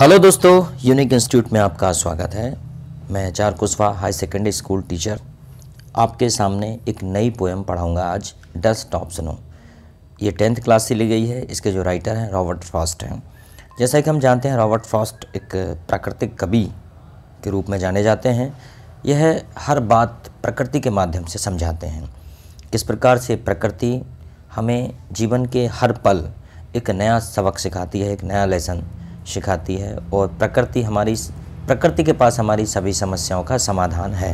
hello दोस्तों unique institute में आपका स्वागत है मैं चार कुशवा हाई सेकेंडरी स्कूल टीचर आपके सामने एक नई पोएम पढ़ाऊंगा आज डस्ट टॉप सुनो ये टेंथ क्लास से ली गई है इसके जो राइटर हैं रॉबर्ट फ्रॉस्ट हैं जैसा कि हम जानते हैं रॉबर्ट फ्रॉस्ट एक प्राकृतिक कवि के रूप में जाने जाते हैं यह हर बात प्रकृति के माध्यम से समझाते हैं किस प्रकार से प्रकृति हमें जीवन के हर पल एक नया सबक सिखाती है एक नया लेसन सिखाती है और प्रकृति हमारी प्रकृति के पास हमारी सभी समस्याओं का समाधान है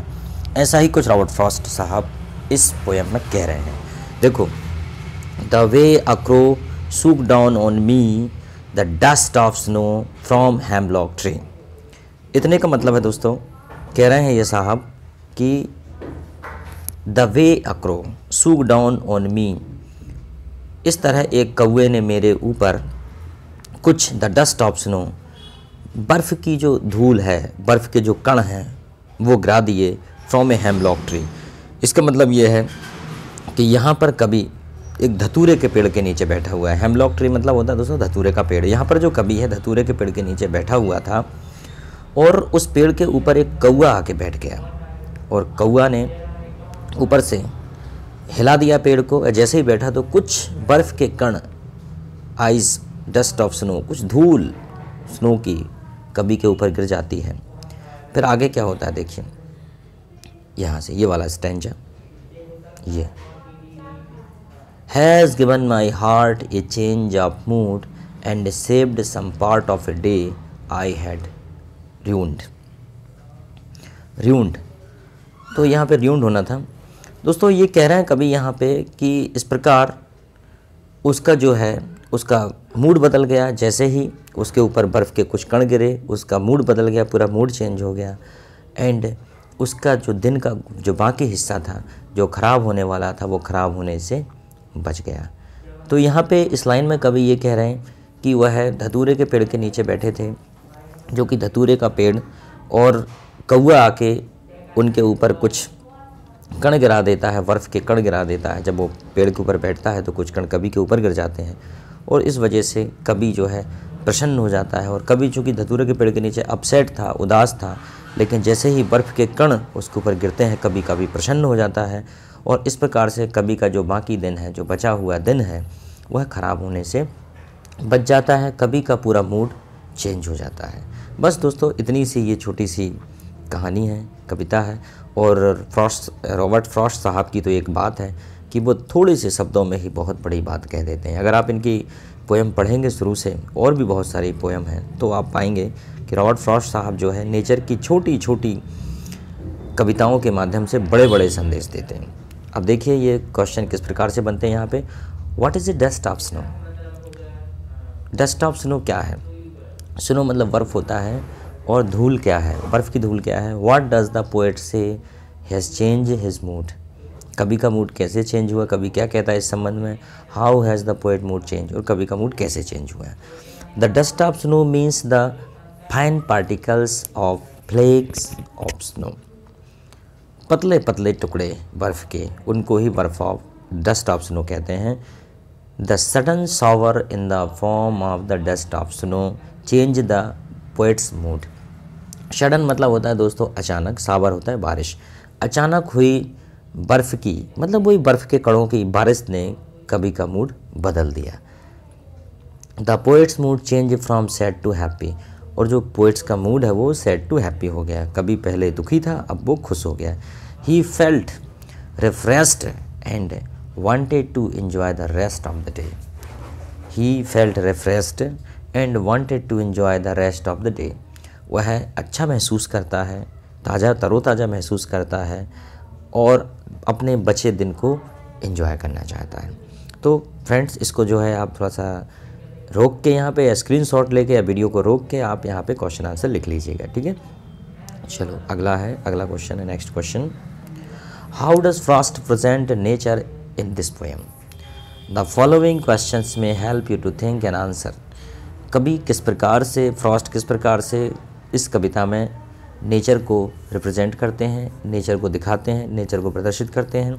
ऐसा ही कुछ रॉबर्ट फ्रॉस्ट साहब इस पोएम में कह रहे हैं देखो the way a crow shook down on me the dust of snow from hemlock tree इतने का मतलब है दोस्तों कह रहे हैं ये साहब कि the way a crow shook down on me इस तरह एक कौए ने मेरे ऊपर कुछ द डस्ट ऑफ स्नो बर्फ़ की जो धूल है बर्फ़ के जो कण हैं वो गिरा दिए फ्रॉम ए हेमलॉक ट्री इसका मतलब ये है कि यहाँ पर कभी एक धतूरे के पेड़ के नीचे बैठा हुआ है हेमलॉक ट्री मतलब होता है दोस्तों धतूरे का पेड़ यहाँ पर जो कभी है धतूरे के पेड़ के नीचे बैठा हुआ था और उस पेड़ के ऊपर एक कौआ आके बैठ गया और कौआ ने ऊपर से हिला दिया पेड़ को जैसे ही बैठा तो कुछ बर्फ़ के कण आइस डस्ट ऑफ स्नो कुछ धूल स्नो की कभी के ऊपर गिर जाती है फिर आगे क्या होता है देखिए यहाँ से ये वाला स्टेंजा ये has given my heart a change of mood and saved some part of a day I had rued rued तो यहाँ पे र्यूंड होना था दोस्तों ये कह रहे हैं कभी यहाँ पे कि इस प्रकार उसका जो है उसका मूड बदल गया जैसे ही उसके ऊपर बर्फ़ के कुछ कण गिरे उसका मूड बदल गया पूरा मूड चेंज हो गया एंड उसका जो दिन का जो बाकी हिस्सा था जो ख़राब होने वाला था वो ख़राब होने से बच गया तो यहाँ पे इस लाइन में कवि ये कह रहे हैं कि वह धतूरे के पेड़ के नीचे बैठे थे जो कि धतूरे का पेड़ और कौआ आके उनके ऊपर कुछ कण गिरा देता है बर्फ़ के कण गिरा देता है जब वो पेड़ के ऊपर बैठता है तो कुछ कण कभी के ऊपर गिर जाते हैं और इस वजह से कभी जो है प्रसन्न हो जाता है और कभी चूँकि धतूरे के पेड़ के नीचे अपसेट था उदास था लेकिन जैसे ही बर्फ़ के कण उसके ऊपर गिरते हैं कभी कभी प्रसन्न हो जाता है और इस प्रकार से कभी का जो बाकी दिन है जो बचा हुआ दिन है वह ख़राब होने से बच जाता है कभी का पूरा मूड चेंज हो जाता है बस दोस्तों इतनी सी ये छोटी सी कहानी है कविता है और फ्रॉस्ट रॉबर्ट फ्रॉस्ट साहब की तो एक बात है कि वो थोड़े से शब्दों में ही बहुत बड़ी बात कह देते हैं अगर आप इनकी पोएम पढ़ेंगे शुरू से और भी बहुत सारी पोएम हैं तो आप पाएंगे कि रॉबर्ट फ्रॉस्ट साहब जो है नेचर की छोटी छोटी कविताओं के माध्यम से बड़े बड़े संदेश देते हैं अब देखिए ये क्वेश्चन किस प्रकार से बनते हैं यहाँ पे what is a dust of snow dust of snow क्या है स्नो मतलब बर्फ़ होता है और धूल क्या है बर्फ़ की धूल क्या है what does the poet say has change his mood कभी का मूड कैसे चेंज हुआ कभी क्या कहता है इस संबंध में how has the poet mood change और कभी का मूड कैसे चेंज हुआ है the dust of snow means the fine particles of flakes of snow पतले पतले टुकड़े बर्फ़ के उनको ही बर्फ ऑफ डस्ट ऑफ स्नो कहते हैं the sudden shower in the form of the dust of snow change the poet's mood sudden मतलब होता है दोस्तों अचानक सावर होता है बारिश अचानक हुई बर्फ़ की मतलब वही बर्फ़ के कड़ों की बारिश ने कभी का मूड बदल दिया the poet's mood change from sad to happy और जो पोइट्स का मूड है वो सैड टू हैप्पी हो गया कभी पहले दुखी था अब वो खुश हो गया he felt refreshed and wanted to enjoy the rest of the day he felt refreshed and wanted to enjoy the rest of the day वह अच्छा महसूस करता है ताज़ा तरोताज़ा महसूस करता है और अपने बचे दिन को इन्जॉय करना चाहता है तो फ्रेंड्स इसको जो है आप थोड़ा सा रोक के यहाँ पे या स्क्रीन शॉट लेके या वीडियो को रोक के आप यहाँ पे क्वेश्चन आंसर लिख लीजिएगा ठीक है चलो अगला है अगला क्वेश्चन है next question how does Frost present nature in this poem the following question में help you to think an answer कभी किस प्रकार से फ्रॉस्ट किस प्रकार से इस कविता में नेचर को रिप्रेजेंट करते हैं नेचर को दिखाते हैं नेचर को प्रदर्शित करते हैं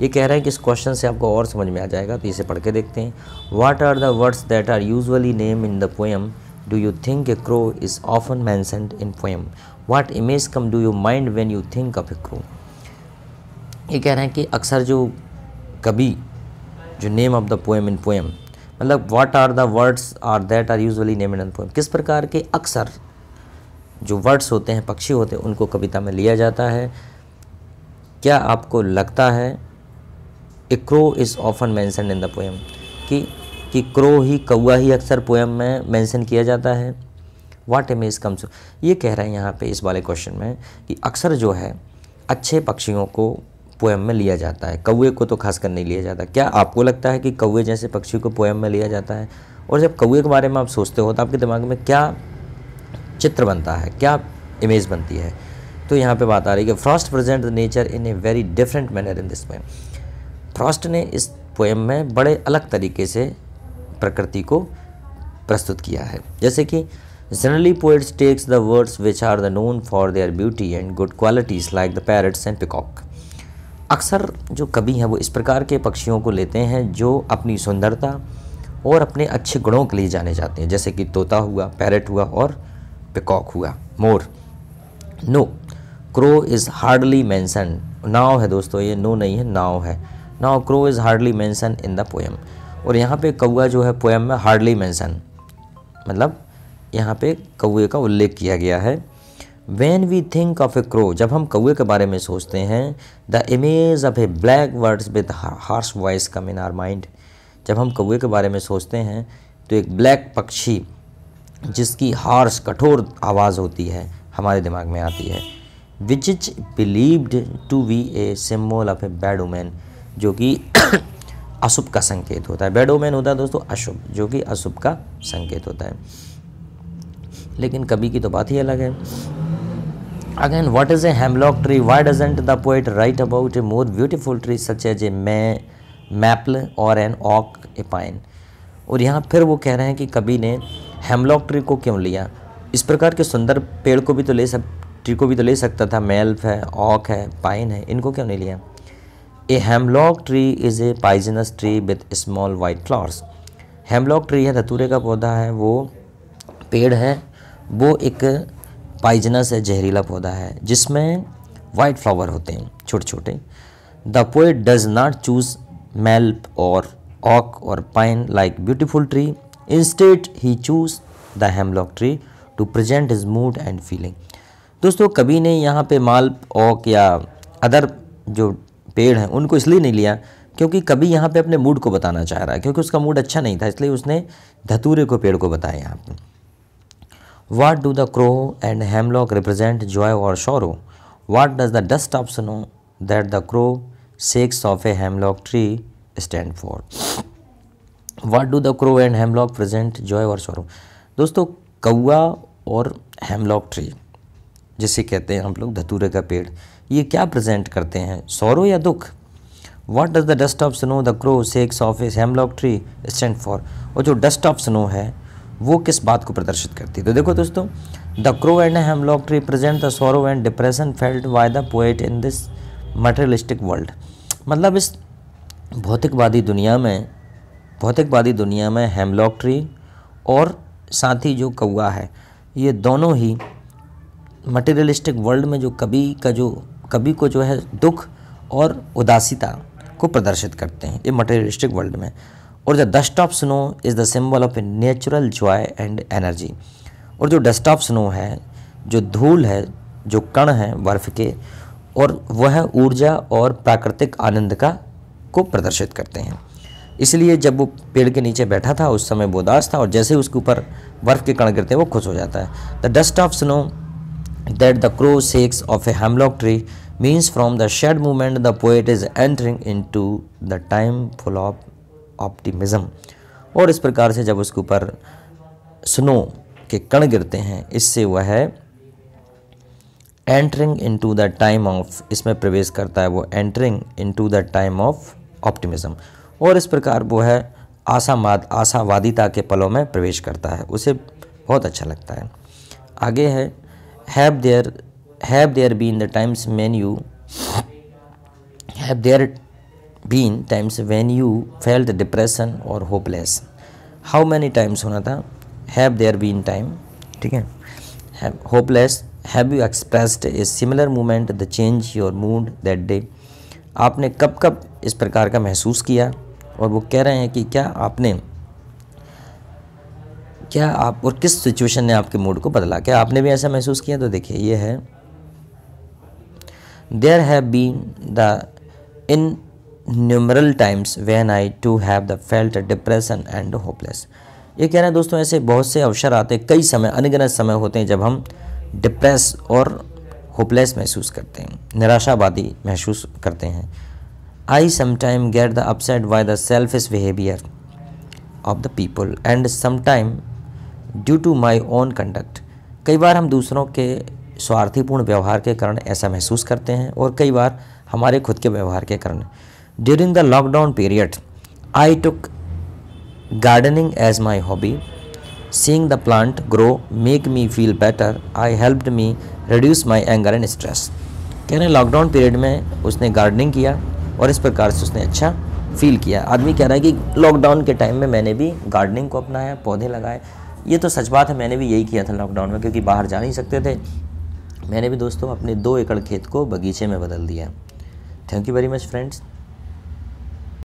ये कह रहा है कि इस क्वेश्चन से आपको और समझ में आ जाएगा तो इसे पढ़ के देखते हैं what are the words that are usually name in the poem do you think a crow is often mentioned in poem what image come to you mind when you think of a crow ये कह रहे हैं कि अक्सर जो कभी जो name of the poem in poem मतलब what are the words are that are usually name in poem किस प्रकार के अक्सर जो वर्ड्स होते हैं पक्षी होते हैं उनको कविता में लिया जाता है क्या आपको लगता है a crow is often mentioned in the poem कि कि क्रो ही कौआ ही अक्सर पोएम में मेंशन किया जाता है वाट एम मेज कम्स ये कह रहे हैं यहाँ पे इस वाले क्वेश्चन में कि अक्सर जो है अच्छे पक्षियों को पोएम में लिया जाता है कौए को तो खासकर नहीं लिया जाता क्या आपको लगता है कि कौए जैसे पक्षी को पोएम में लिया जाता है और जब कौए के बारे में आप सोचते हो तो आपके दिमाग में क्या चित्र बनता है क्या इमेज बनती है तो यहाँ पे बात आ रही है कि Frost present the nature in a very different manner in this poem Frost ने इस पोएम में बड़े अलग तरीके से प्रकृति को प्रस्तुत किया है जैसे कि generally poets takes the words which are the known for their beauty and good qualities like the parrots and peacock अक्सर जो कवि हैं वो इस प्रकार के पक्षियों को लेते हैं जो अपनी सुंदरता और अपने अच्छे गुणों के लिए जाने जाते हैं जैसे कि तोता हुआ पैरट हुआ और पिकॉक हुआ मोर no crow is hardly mention now है दोस्तों ये नो नहीं है नाव है now crow is hardly mention in the poem और यहाँ पे कौआ जो है पोएम में हार्डली मैंसन मतलब यहाँ पे कौए का उल्लेख किया गया है when we think of a crow जब हम कौए के बारे में सोचते हैं the image of a black birds with harsh voice come in our mind जब हम कौए के बारे में सोचते हैं तो एक ब्लैक पक्षी जिसकी हार्श कठोर आवाज़ होती है हमारे दिमाग में आती है which is believed to be a symbol of a bad omen जो कि अशुभ का संकेत होता है बैड वुमेन होता है दोस्तों अशुभ जो कि अशुभ का संकेत होता है लेकिन कभी की तो बात ही अलग है again what is a hemlock tree why doesn't the poet write about a more beautiful tree such as a मै maple or an oak a pine और यहाँ फिर वो कह रहे हैं कि कभी ने हेमलॉक ट्री को क्यों लिया इस प्रकार के सुंदर पेड़ को भी तो ले सक ट्री को भी तो ले सकता था मेल्फ है ऑक है पाइन है इनको क्यों नहीं लिया a hemlock tree is a poisonous tree with small white flowers hemlock tree है धतूरे का पौधा है वो पेड़ है वो एक पाइजिनस है जहरीला पौधा है जिसमें वाइट फ्लावर होते हैं छोटे छोटे the poet does not choose मेल्प or oak or pine like beautiful tree instead he choose the hemlock tree to present his mood and feeling दोस्तों कभी ने यहाँ पे माल ऑक या अदर जो पेड़ हैं उनको इसलिए नहीं लिया क्योंकि कभी यहाँ पे अपने मूड को बताना चाह रहा है क्योंकि उसका मूड अच्छा नहीं था इसलिए उसने धतूरे को पेड़ को बताया यहाँ पर what do the crow and hemlock represent joy or sorrow what does the dust of snow that the crow shakes of a hemlock tree stand for what do the crow and hemlock present joy or sorrow दोस्तों कौआ और hemlock tree जिसे कहते हैं हम लोग धतूरे का पेड़ ये क्या प्रेजेंट करते हैं सौरव या दुख what does the dust of snow the crow shakes of this hemlock tree stand for और जो डस्ट ऑफ स्नो है वो किस बात को प्रदर्शित करती है तो देखो दोस्तों the crow and hemlock tree present the sorrow and depression felt by the poet in this materialistic world मतलब इस भौतिकवादी दुनिया में भौतिकवादी दुनिया में हेमलॉक ट्री और साथ ही जो कौआ है ये दोनों ही मटेरियलिस्टिक वर्ल्ड में जो कवि का जो कवि को जो है दुख और उदासीता को प्रदर्शित करते हैं ये मटेरियलिस्टिक वर्ल्ड में और the dust of snow is the symbol of a natural joy and energy और जो डस्ट ऑफ स्नो है जो धूल है जो कण है बर्फ के और वह ऊर्जा और प्राकृतिक आनंद का को प्रदर्शित करते हैं इसलिए जब वो पेड़ के नीचे बैठा था उस समय वो उदास था और जैसे उसके ऊपर बर्फ़ के कण गिरते हैं वो खुश हो जाता है the dust of snow that the crow shakes of a hemlock tree means from the sad movement the poet is entering into the time full of optimism और इस प्रकार से जब उसके ऊपर स्नो के कण गिरते हैं इससे वह है entering into the time of इसमें प्रवेश करता है वो entering into the time of optimism और इस प्रकार वो है आशावाद आशावादिता के पलों में प्रवेश करता है उसे बहुत अच्छा लगता है आगे है have there have there been the times when you have there been times when you felt depression or hopeless how many times होना था हैव देयर बीन टाइम ठीक है hopeless have you expressed a similar moment the change your mood that day आपने कब कब इस प्रकार का महसूस किया और वो कह रहे हैं कि क्या आपने क्या आप और किस सिचुएशन ने आपके मूड को बदला क्या आपने भी ऐसा महसूस किया तो देखिए ये है there have been the innumerable times when I too have the felt depression and hopeless ये कह रहे हैं दोस्तों ऐसे बहुत से अवसर आते हैं कई समय अनगिनत समय होते हैं जब हम डिप्रेस और होपलेस महसूस करते हैं निराशावादी महसूस करते हैं I sometimes get the upset by the selfish behaviour of the people and समाइम due to my own conduct कई बार हम दूसरों के स्वार्थीपूर्ण व्यवहार के कारण ऐसा महसूस करते हैं और कई बार हमारे खुद के व्यवहार के कारण during the lockdown period I took gardening as my hobby seeing the plant grow make me feel better I helped me reduce my anger and stress कह रहे हैं लॉकडाउन पीरियड में उसने गार्डनिंग किया और इस प्रकार से उसने अच्छा फील किया आदमी कह रहा है कि लॉकडाउन के टाइम में मैंने भी गार्डनिंग को अपनाया पौधे लगाए ये तो सच बात है मैंने भी यही किया था लॉकडाउन में क्योंकि बाहर जा नहीं सकते थे मैंने भी दोस्तों अपने दो एकड़ खेत को बगीचे में बदल दिया thank you very much friends